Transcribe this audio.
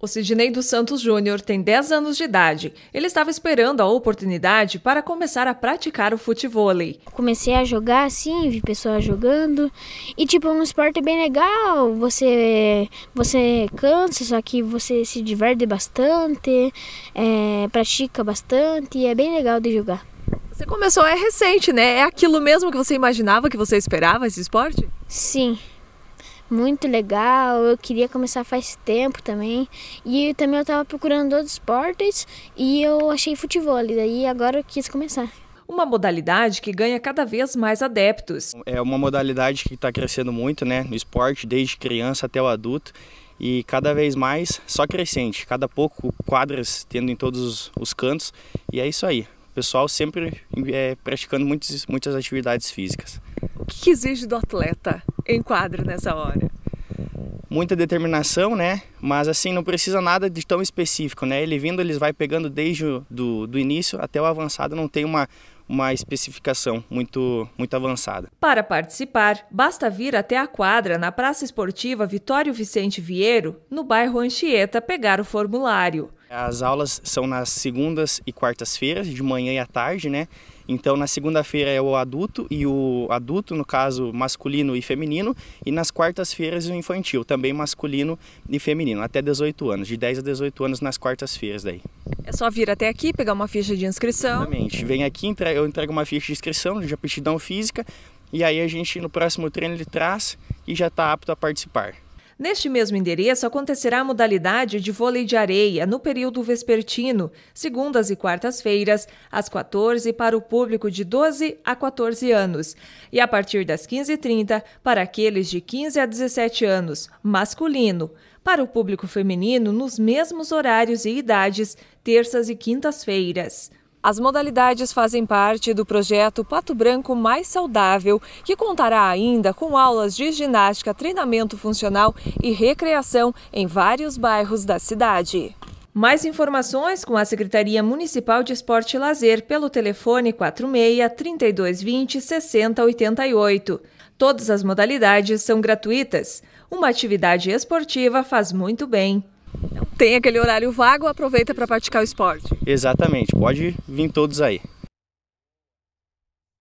O Sidney dos Santos Júnior tem 10 anos de idade. Ele estava esperando a oportunidade para começar a praticar o futevôlei. Comecei a jogar assim, vi pessoas jogando. E tipo, é um esporte bem legal. Você você cansa, só que você se diverte bastante, é, pratica bastante e é bem legal de jogar. Você começou é recente, né? É aquilo mesmo que você imaginava que você esperava esse esporte? Sim muito legal, eu queria começar faz tempo também. E também eu estava procurando outros esportes e eu achei futebol, e daí agora eu quis começar uma modalidade que ganha cada vez mais adeptos. É uma modalidade que está crescendo muito, né, no esporte, desde criança até o adulto, e cada vez mais só crescente, cada pouco quadras tendo em todos os cantos, e é isso aí. O pessoal sempre é, praticando muitos, muitas atividades físicas. O que, que exige do atleta? enquadro nessa hora? Muita determinação, né? Mas assim, não precisa nada de tão específico, né? Ele vindo, eles vai pegando desde o do, do início até o avançado, não tem uma, uma especificação muito, muito avançada. Para participar, basta vir até a quadra na Praça Esportiva Vitório Vicente Vieiro, no bairro Anchieta, pegar o formulário. As aulas são nas segundas e quartas-feiras, de manhã e à tarde, né? Então, na segunda-feira é o adulto e o adulto, no caso, masculino e feminino, e nas quartas-feiras o infantil, também masculino e feminino, até 18 anos, de 10 a 18 anos nas quartas-feiras daí. É só vir até aqui, pegar uma ficha de inscrição. Exatamente. Vem aqui, eu entrego uma ficha de inscrição de aptidão física, e aí a gente no próximo treino ele traz e já está apto a participar. Neste mesmo endereço acontecerá a modalidade de vôlei de areia no período vespertino, segundas e quartas-feiras, às 14 para o público de 12 a 14 anos e a partir das 15h30 para aqueles de 15 a 17 anos, masculino. Para o público feminino, nos mesmos horários e idades, terças e quintas-feiras. As modalidades fazem parte do projeto Pato Branco Mais Saudável, que contará ainda com aulas de ginástica, treinamento funcional e recreação em vários bairros da cidade. Mais informações com a Secretaria Municipal de Esporte e Lazer pelo telefone 46 3220 6088. Todas as modalidades são gratuitas. Uma atividade esportiva faz muito bem tem aquele horário vago, aproveita para praticar o esporte. Exatamente, pode vir todos aí.